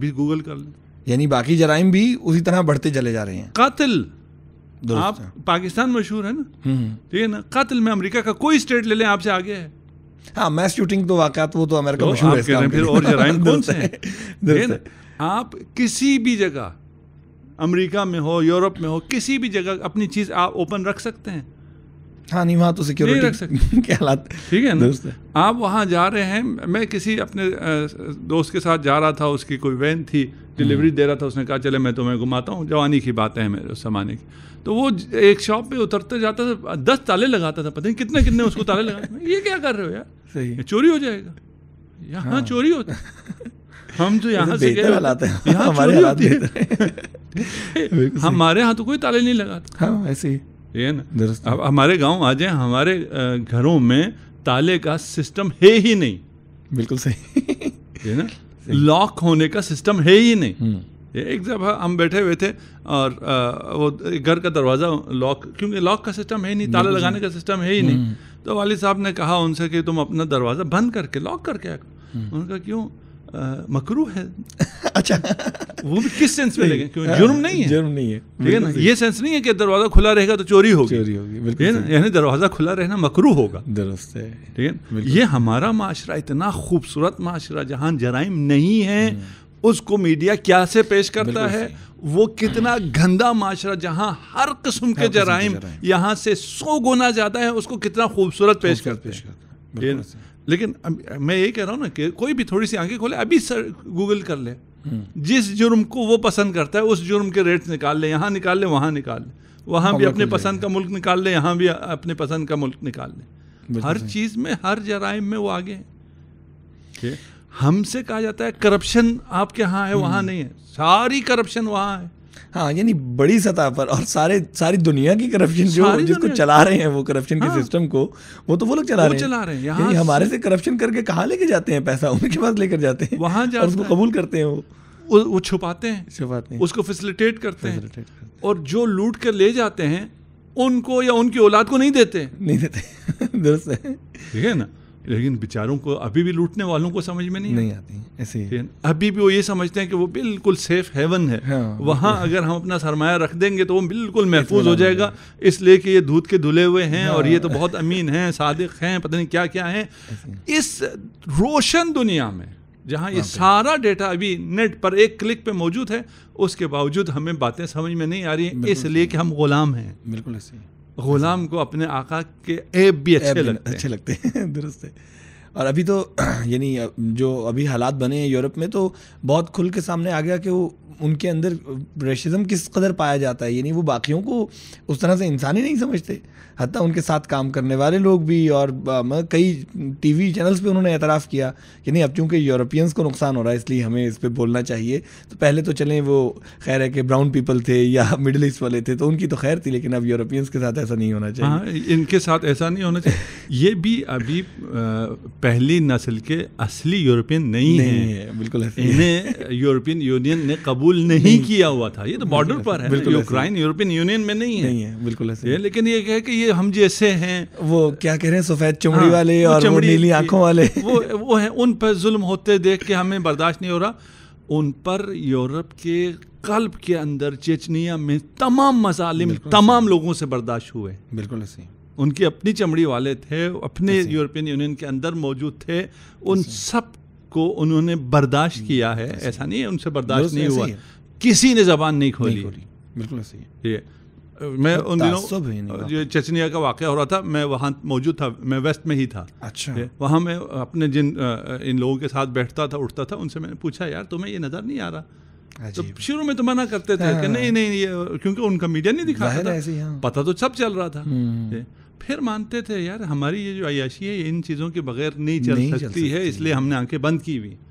अभी गूगल कर लें यानी बाकी जराइम भी उसी तरह बढ़ते चले जा रहे हैं कातिल आप पाकिस्तान मशहूर है ना हम्म, हम्म। ठीक है ना कातिल में अमेरिका का कोई स्टेट ले लें आपसे आगे है हाँ मैस शूटिंग तो वाकत वो तो अमेरिका तो मशहूर है फिर और जराइम कौन से हैं आप किसी भी जगह अमेरिका में हो यूरोप में हो किसी भी जगह अपनी चीज़ आप ओपन रख सकते हैं हाँ नहीं वहाँ तो सिक्योरिटी रख सकते क्या लाते ठीक है ना आप वहाँ जा रहे हैं मैं किसी अपने दोस्त के साथ जा रहा था उसकी कोई वैन थी डिलीवरी हम्म। दे रहा था उसने कहा चले मैं तुम्हें घुमाता हूँ जवानी की बातें हैं मेरे उस की तो वो एक शॉप पे उतरते जाता था दस ताले लगाता था पता नहीं कितने कितने उसको ताले लगाते ये क्या कर रहे हो यार सही चोरी हो जाएगा यहाँ हाँ। चोरी होता है हम तो, तो यहाँ से गए यहाँ हमारे यहाँ तो कोई ताले नहीं लगाते हाँ ऐसे ही है ना अब हमारे गांव आ जाए हमारे घरों में ताले का सिस्टम है ही नहीं बिल्कुल सही है ना लॉक होने का सिस्टम है ही नहीं हम्म। एक जब हम बैठे हुए थे और वो घर का दरवाज़ा लॉक क्योंकि लॉक का सिस्टम है ही नहीं ताला लगाने का सिस्टम है ही नहीं हम्म। तो वाली साहब ने कहा उनसे कि तुम अपना दरवाज़ा बंद करके लॉक करके आया हम्म। उनका क्यों मकरू है अच्छा वो भी किस सेंस में लेंगे क्यों हाँ, जुर्म नहीं है जुर्म नहीं है ठीक है ना ये सेंस नहीं है कि दरवाजा खुला रहेगा तो चोरी होगी चोरी होगी बिल्कुल है यानी दरवाजा खुला रहना मकरू होगा दुरुस्त है ठीक है ये हमारा माशरा इतना खूबसूरत माशरा जहाँ जराइम नहीं है हम्म। उसको मीडिया क्या से पेश करता है वो कितना गंदा माशरा जहाँ हर किस्म के जराइम यहाँ से सौ गुना ज़्यादा है उसको कितना खूबसूरत पेश करते हैं लेकिन मैं यही कह रहा हूँ ना कि कोई भी थोड़ी सी आंखें खोले अभी सर गूगल कर ले जिस जुर्म को वो पसंद करता है उस जुर्म के रेट्स निकाल ले यहाँ निकाल लें वहाँ निकाल ले वहाँ भी अपने पसंद का मुल्क निकाल ले यहाँ भी अपने पसंद का मुल्क निकाल ले हर चीज़ में हर जराइम में वो आगे हैं हमसे कहा जाता है करप्शन आपके यहाँ है वहाँ हम्म। नहीं है सारी करप्शन वहाँ है हाँ यानी बड़ी सतह पर और सारे सारी दुनिया की करप्शन जो जिसको चला रहे हैं वो करप्शन हाँ, के सिस्टम को वो तो वो लोग चला, वो रहे चला रहे हैं यानी हमारे से करप्शन करके कहाँ लेके जाते हैं पैसा उनके पास लेकर जाते हैं वहाँ जा उसको कबूल करते हैं वो वो छुपाते हैं छुपाते हैं उसको फैसिलिटेट करते हैं और जो लूट कर ले जाते हैं उनको या उनकी औलाद को नहीं देते नहीं देते दुरुस्त है ठीक है ना लेकिन बेचारों को अभी भी लूटने वालों को समझ में नहीं नहीं आती ऐसे अभी भी वो ये समझते हैं कि वो बिल्कुल सेफ हेवन है हाँ, वहाँ अगर हम अपना सरमाया रख देंगे तो वो बिल्कुल महफूज हो जाएगा इसलिए कि ये दूध के धुले हुए हैं हाँ, और ये तो बहुत अमीन हैं सादिक हैं पता नहीं क्या क्या हैं इस रोशन दुनिया में जहाँ ये सारा डेटा अभी नेट पर एक क्लिक पे मौजूद है उसके बावजूद हमें बातें समझ में नहीं आ रही इसलिए कि हम गुलाम हैं बिल्कुल ऐसे गुलाम को अपने आका के ऐब भी अच्छे लगते हैं अच्छे लगते हैं दुरुस्त है और अभी तो यानी जो अभी हालात बने हैं यूरोप में तो बहुत खुल के सामने आ गया कि वो उनके अंदर रेशिज़म किस कदर पाया जाता है यानी वो बाकियों को उस तरह से इंसान ही नहीं समझते हती उनके साथ काम करने वाले लोग भी और कई टीवी चैनल्स पे उन्होंने एतराफ़ किया कि नहीं अब चूँकि यूरोपियंस को नुकसान हो रहा है इसलिए हमें इस पर बोलना चाहिए तो पहले तो चलें वो खैर है कि ब्राउन पीपल थे या मिडल ईस्ट वाले थे तो उनकी तो खैर थी लेकिन अब यूरोपियंस के साथ ऐसा नहीं होना चाहिए हाँ इनके साथ ऐसा नहीं होना चाहिए ये भी अभी पहली नस्ल के असली यूरोपियन नहीं, नहीं है बिल्कुल इन्हें यूरोपियन यूनियन ने कबूल नहीं किया हुआ था ये तो बॉर्डर पर है यूक्राइन यूरोपियन यूनियन में नहीं है नहीं है बिल्कुल ऐसे लेकिन ये कहे कि ये हम जैसे हैं वो क्या कह रहे हैं सफेद हाँ, चमड़ी वाले और नीली आंखों वाले वो वो है उन पर जुल्म होते देख के हमें बर्दाश्त नहीं हो रहा उन पर यूरोप के कल्ब के अंदर चेचनिया में तमाम मजालिम तमाम लोगों से बर्दाश्त हुए बिल्कुल ऐसे उनकी अपनी चमड़ी वाले थे अपने यूरोपियन यूनियन के अंदर मौजूद थे उन सब को उन्होंने बर्दाश्त किया है ऐसा नहीं है उनसे बर्दाश्त नहीं हुआ किसी ने जबान नहीं खोली बिल्कुल सही है मैं उन दिनों चचनिया का वाक़ हो रहा था मैं वहाँ मौजूद था मैं वेस्ट में ही था अच्छा वहाँ मैं अपने जिन इन लोगों के साथ बैठता था उठता था उनसे मैंने पूछा यार तुम्हें ये नज़र नहीं आ रहा तो शुरू में तो मना करते थे कि हाँ। नहीं नहीं ये क्योंकि उनका मीडिया नहीं दिखा रहा था हाँ। पता तो सब चल रहा था हम्म। फिर मानते थे यार हमारी ये जो अयाशी है इन चीज़ों के बगैर नहीं चल नहीं सकती चल सकती है इसलिए हमने आंखें बंद की हुई